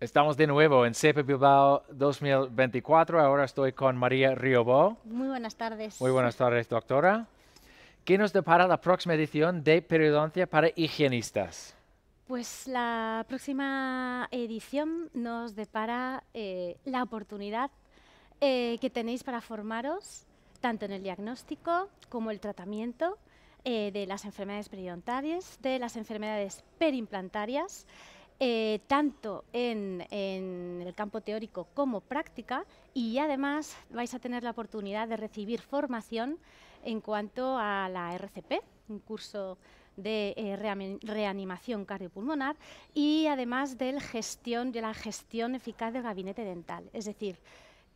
Estamos de nuevo en CEPE Bilbao 2024. Ahora estoy con María Riobó. Muy buenas tardes. Muy buenas tardes, doctora. ¿Qué nos depara la próxima edición de Periodoncia para Higienistas? Pues la próxima edición nos depara eh, la oportunidad eh, que tenéis para formaros tanto en el diagnóstico como el tratamiento eh, de las enfermedades periodontales, de las enfermedades perimplantarias. Eh, tanto en, el campo teórico como práctica y además vais a tener la oportunidad de recibir formación en cuanto a la RCP, un curso de eh, reanimación cardiopulmonar y además gestión, de la gestión eficaz del gabinete dental. Es decir,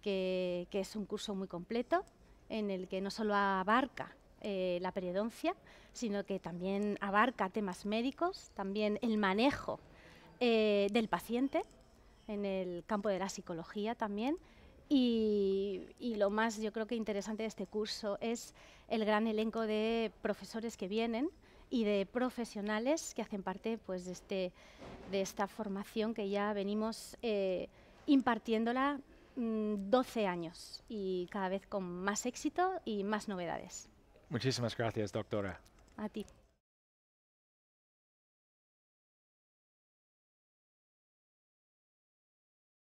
que, es un curso muy completo en el que no solo abarca eh, la periodoncia, sino que también abarca temas médicos, también el manejo eh, del paciente, en el campo de la psicología también. Y, lo más, yo creo que interesante de este curso es el gran elenco de profesores que vienen y de profesionales que hacen parte pues, de, este, de esta formación que ya venimos eh, impartiéndola 12 mm, años y cada vez con más éxito y más novedades. Muchísimas gracias, doctora. A ti.